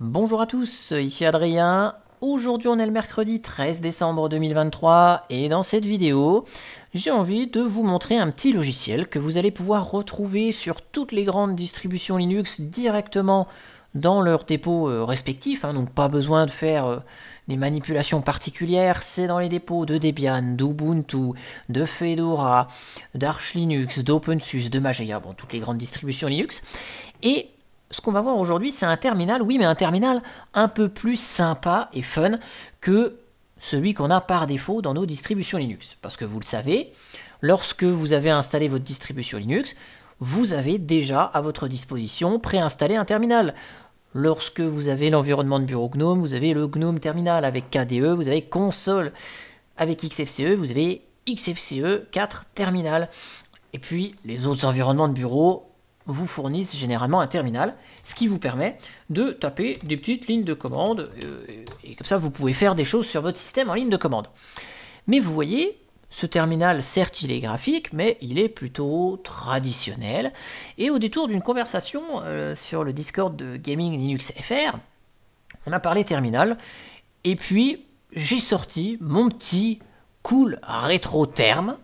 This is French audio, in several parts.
Bonjour à tous, ici Adrien. Aujourd'hui on est le mercredi 13 décembre 2023 et dans cette vidéo j'ai envie de vous montrer un petit logiciel que vous allez pouvoir retrouver sur toutes les grandes distributions Linux directement dans leurs dépôts euh, respectifs, hein. donc pas besoin de faire euh, des manipulations particulières, c'est dans les dépôts de Debian, d'Ubuntu, de Fedora, d'Arch Linux, d'OpenSUSE, de Mageia, bon toutes les grandes distributions Linux, et ce qu'on va voir aujourd'hui, c'est un terminal, oui, mais un terminal un peu plus sympa et fun que celui qu'on a par défaut dans nos distributions Linux. Parce que vous le savez, lorsque vous avez installé votre distribution Linux, vous avez déjà à votre disposition préinstallé un terminal. Lorsque vous avez l'environnement de bureau GNOME, vous avez le GNOME Terminal. Avec KDE, vous avez console. Avec XFCE, vous avez XFCE 4 Terminal. Et puis les autres environnements de bureau, vous fournissent généralement un terminal, ce qui vous permet de taper des petites lignes de commande, euh, et comme ça vous pouvez faire des choses sur votre système en ligne de commande. Mais vous voyez, ce terminal, certes, il est graphique, mais il est plutôt traditionnel. Et au détour d'une conversation euh, sur le Discord de Gaming Linux FR, on a parlé terminal, et puis j'ai sorti mon petit cool rétro terme.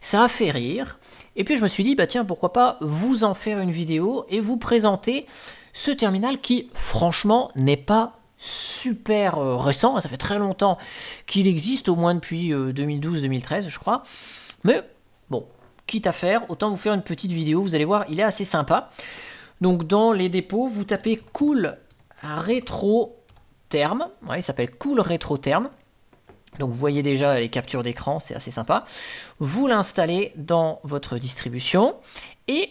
Ça a fait rire. Et puis je me suis dit, bah tiens, pourquoi pas vous en faire une vidéo et vous présenter ce terminal qui, franchement, n'est pas super euh, récent. Ça fait très longtemps qu'il existe, au moins depuis 2012-2013, euh, je crois. Mais bon, quitte à faire, autant vous faire une petite vidéo. Vous allez voir, il est assez sympa. Donc dans les dépôts, vous tapez Cool Rétro Terme. il s'appelle Cool Rétro Terme. Donc vous voyez déjà les captures d'écran, c'est assez sympa. Vous l'installez dans votre distribution et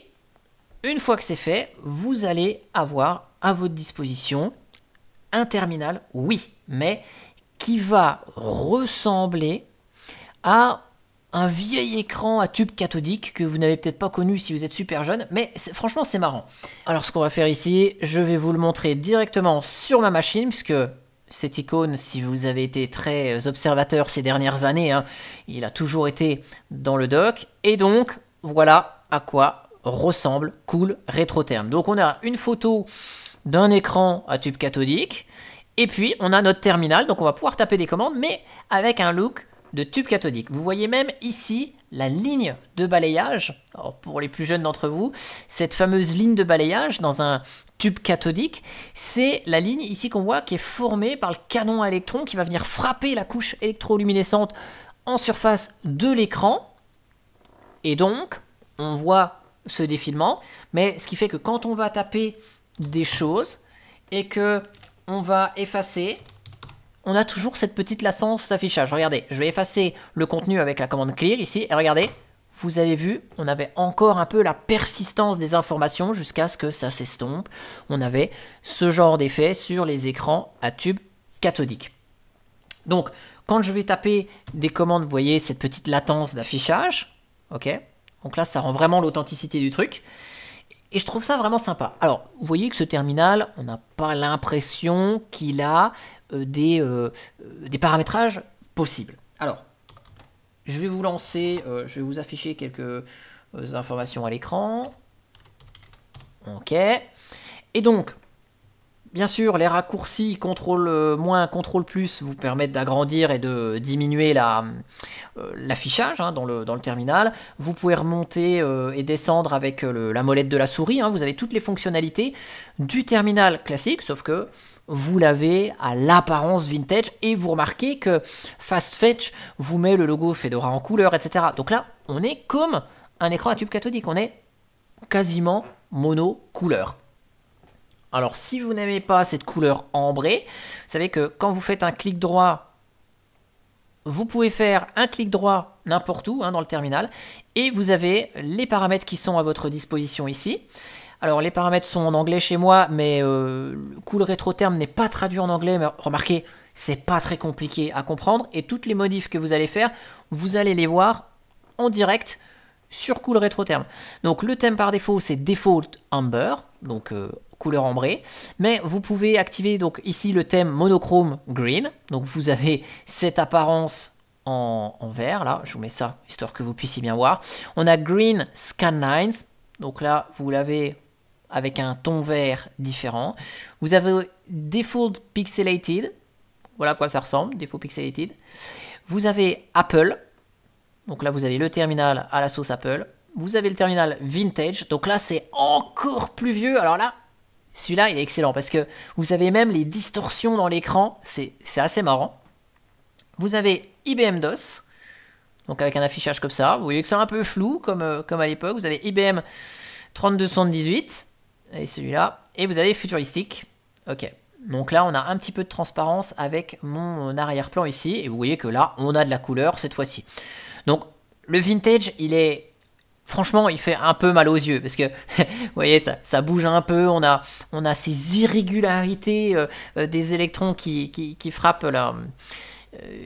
une fois que c'est fait, vous allez avoir à votre disposition un terminal, oui, mais qui va ressembler à un vieil écran à tube cathodique que vous n'avez peut-être pas connu si vous êtes super jeune, mais franchement c'est marrant. Alors ce qu'on va faire ici, je vais vous le montrer directement sur ma machine, puisque cette icône, si vous avez été très euh, observateur ces dernières années, hein, il a toujours été dans le dock. Et donc, voilà à quoi ressemble Cool RetroTerm. Donc on a une photo d'un écran à tube cathodique, et puis on a notre terminal, donc on va pouvoir taper des commandes, mais avec un look de tube Vous voyez même ici la ligne de balayage. pour les plus jeunes d'entre vous, cette fameuse ligne de balayage dans un tube cathodique, c'est la ligne ici qu'on voit qui est formée par le canon à électrons qui va venir frapper la couche électroluminescente en surface de l'écran. Et donc, on voit ce défilement, mais ce qui fait que quand on va taper des choses et que on va effacer, on a toujours cette petite latence d'affichage. Regardez, je vais effacer le contenu avec la commande clear ici, et regardez, vous avez vu, on avait encore un peu la persistance des informations jusqu'à ce que ça s'estompe. On avait ce genre d'effet sur les écrans à tube cathodique. Donc, quand je vais taper des commandes, vous voyez cette petite latence d'affichage. Ok Donc là, ça rend vraiment l'authenticité du truc. Et je trouve ça vraiment sympa. Alors, vous voyez que ce terminal, on n'a pas l'impression qu'il a euh, euh, euh, des, paramétrages possibles. Alors, je vais vous lancer, je vais vous afficher quelques informations à l'écran. Ok. Et donc, bien sûr, les raccourcis CTRL moins, CTRL plus vous permettent d'agrandir et de diminuer l'affichage hein, dans, le, terminal. Vous pouvez remonter et descendre avec la molette de la souris. Hein. vous avez toutes les fonctionnalités du terminal classique, sauf que vous l'avez à l'apparence vintage et vous remarquez que Fast Fetch vous met le logo Fedora en couleur, etc. Donc là, on est comme un écran à tube cathodique, on est quasiment mono couleur. Alors si vous n'aimez pas cette couleur ambrée, vous savez que quand vous faites un clic droit, vous pouvez faire un clic droit n'importe où hein, dans le terminal et vous avez les paramètres qui sont à votre disposition ici. Alors les paramètres sont en anglais chez moi, mais euh, cool Retro terme n'est pas traduit en anglais, mais remarquez, c'est pas très compliqué à comprendre et toutes les modifs que vous allez faire, vous allez les voir en direct sur Cool Retro Terme. Donc le thème par défaut c'est Default Amber, donc euh, couleur ambrée, mais vous pouvez activer donc ici le thème monochrome green, donc vous avez cette apparence en, en vert, là je vous mets ça histoire que vous puissiez bien voir. On a Green Scanlines, donc là vous l'avez avec un ton vert différent. Vous avez Default Pixelated, voilà à quoi ça ressemble, Default Pixelated. Vous avez Apple, donc là vous avez le terminal à la sauce Apple. Vous avez le terminal Vintage, donc là c'est encore plus vieux. Alors là, celui-là il est excellent parce que vous avez même les distorsions dans l'écran, c'est assez marrant. Vous avez IBM DOS, donc avec un affichage comme ça. Vous voyez que c'est un peu flou comme, euh, comme à l'époque. Vous avez IBM 3218 » et celui-là. Et vous avez futuristique. Ok. Donc là, on a un petit peu de transparence avec mon arrière-plan ici. Et vous voyez que là, on a de la couleur cette fois-ci. Donc, le vintage, il est... Franchement, il fait un peu mal aux yeux parce que, vous voyez, ça, ça bouge un peu. On a, on a ces irrégularités euh, euh, des électrons qui, qui, qui frappent euh,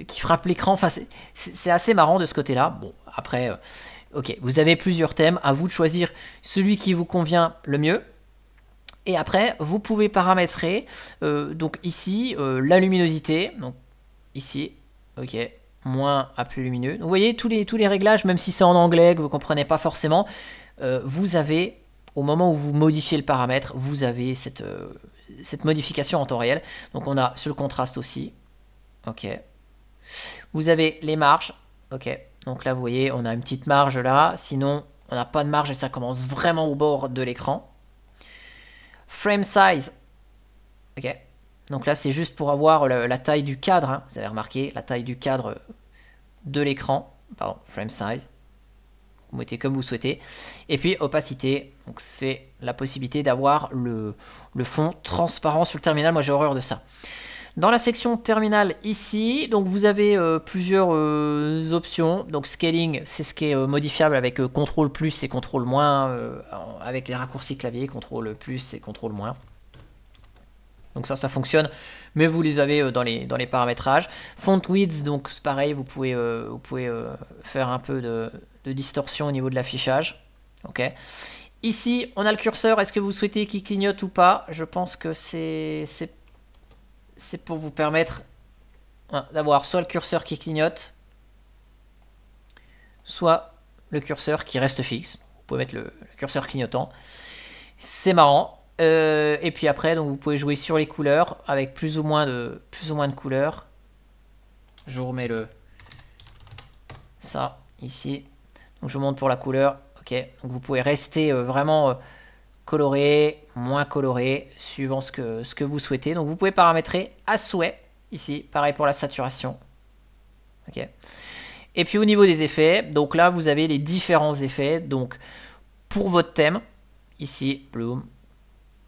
qui frappent l'écran. Enfin, c'est assez marrant de ce côté-là. Bon, après, ok, vous avez plusieurs thèmes. À vous de choisir celui qui vous convient le mieux. Et après, vous pouvez paramétrer, euh, donc ici, euh, la luminosité, donc ici, ok, moins à plus lumineux. vous voyez, tous les, tous les réglages, même si c'est en anglais, que vous ne comprenez pas forcément, euh, vous avez, au moment où vous modifiez le paramètre, vous avez cette, cette modification en temps réel. Donc on a sur le contraste aussi, ok. Vous avez les marges, ok. Donc là, vous voyez, on a une petite marge là, sinon on n'a pas de marge et ça commence vraiment au bord de l'écran. Frame size. Ok. Donc là, c'est juste pour avoir la, taille du cadre. Hein. Vous avez remarqué, la taille du cadre de l'écran. Pardon, frame size. Vous mettez comme vous souhaitez. Et puis, opacité. Donc c'est la possibilité d'avoir le fond transparent sur le terminal. Moi, j'ai horreur de ça. Dans la section terminale ici, donc vous avez euh, plusieurs euh, options. Donc scaling, c'est ce qui est euh, modifiable avec CTRL plus et CTRL moins, avec les raccourcis clavier, CTRL plus et CTRL moins. Donc ça, ça fonctionne, mais vous les avez dans les, dans les paramétrages. Font width, donc c'est pareil, vous pouvez, vous pouvez faire un peu de, distorsion au niveau de l'affichage. ok Ici, on a le curseur. Est-ce que vous souhaitez qu'il clignote ou pas Je pense que c'est c'est pour vous permettre hein, d'avoir soit le curseur qui clignote, soit le curseur qui reste fixe. Vous pouvez mettre le, curseur clignotant. C'est marrant. Euh, et puis après, donc vous pouvez jouer sur les couleurs avec plus ou moins de, plus ou moins de couleurs. Je vous remets le ça ici. Donc je monte montre pour la couleur. Ok. Donc vous pouvez rester euh, vraiment euh, coloré, moins coloré, suivant ce que, ce que vous souhaitez. Donc vous pouvez paramétrer à souhait, ici, pareil pour la saturation. ok Et puis au niveau des effets, donc là vous avez les différents effets. Donc pour votre thème, ici, bloom.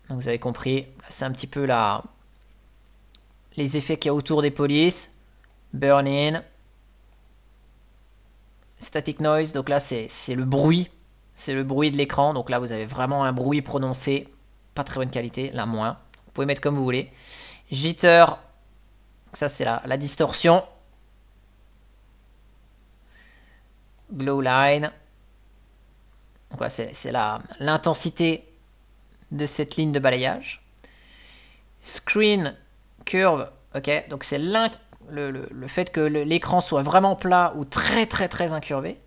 Donc vous avez compris, c'est un petit peu la, les effets qu'il y a autour des polices. burning in. Static noise, donc là c'est le bruit c'est le bruit de l'écran. Donc là, vous avez vraiment un bruit prononcé, pas très bonne qualité, Là, moins. Vous pouvez mettre comme vous voulez. Jitter, ça c'est la, la distorsion. Glow line. Donc là, c'est l'intensité de cette ligne de balayage. Screen curve, ok, donc c'est le, le, fait que l'écran soit vraiment plat ou très très très incurvé.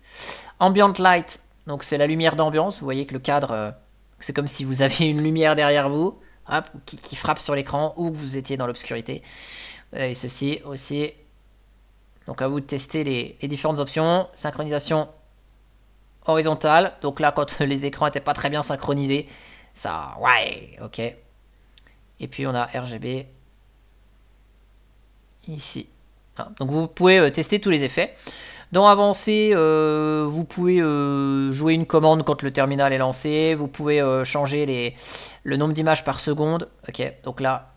Ambient light, donc c'est la lumière d'ambiance, vous voyez que le cadre, euh, c'est comme si vous aviez une lumière derrière vous, qui, frappe sur l'écran, ou que vous étiez dans l'obscurité. Vous euh, avez ceci aussi. Donc à vous de tester les, différentes options. Synchronisation horizontale. Donc là, quand les écrans n'étaient pas très bien synchronisés, ça, ouais, ok. Et puis on a RGB ici. Hein. donc vous pouvez euh, tester tous les effets. Dans Avancé, euh, vous pouvez euh, jouer une commande quand le terminal est lancé, vous pouvez euh, changer les, le nombre d'images par seconde. Ok, donc là,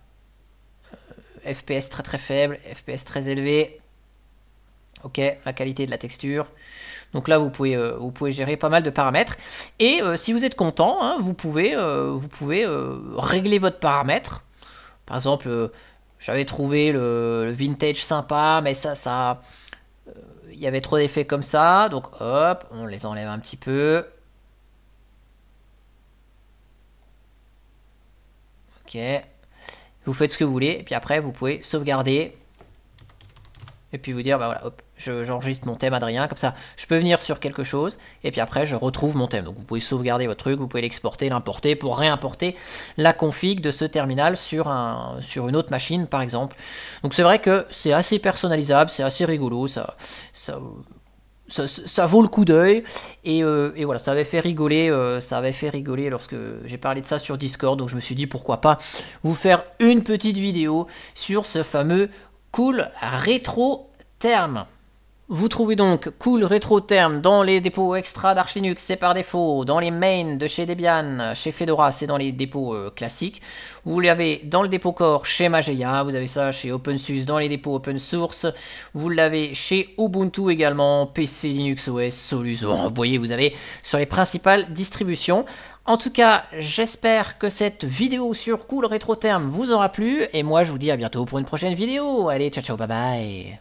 FPS très très faible, FPS très élevé. Ok, la qualité de la texture. Donc là, vous pouvez, vous pouvez gérer pas mal de paramètres. Et si vous êtes content, hein, vous pouvez, vous pouvez régler votre paramètre. Par exemple, j'avais trouvé le, le, vintage sympa, mais ça, ça, il y avait trop d'effets comme ça, donc hop, on les enlève un petit peu. Ok. Vous faites ce que vous voulez, et puis après vous pouvez sauvegarder et puis vous dire, bah voilà, hop, j'enregistre mon thème Adrien, comme ça je peux venir sur quelque chose, et puis après je retrouve mon thème. Donc vous pouvez sauvegarder votre truc, vous pouvez l'exporter, l'importer, pour réimporter la config de ce terminal sur, un, sur une autre machine par exemple. Donc c'est vrai que c'est assez personnalisable, c'est assez rigolo, ça, ça, vaut le coup d'œil. Euh, et, voilà, ça avait fait rigoler, euh, ça avait fait rigoler lorsque j'ai parlé de ça sur Discord. Donc je me suis dit pourquoi pas vous faire une petite vidéo sur ce fameux Cool Rétro Terme. Vous trouvez donc Cool Retro Term dans les dépôts extra d'Arch Linux, c'est par défaut, dans les mains de chez Debian, chez Fedora, c'est dans les dépôts euh, classiques. Vous l'avez dans le dépôt core chez Mageia, vous avez ça chez OpenSUSE dans les dépôts open source, vous l'avez chez Ubuntu également, PC, Linux OS, Solus, vous voyez, vous avez sur les principales distributions. En tout cas, j'espère que cette vidéo sur Cool Rétro Terme vous aura plu, et moi je vous dis à bientôt pour une prochaine vidéo. Allez, ciao ciao, bye bye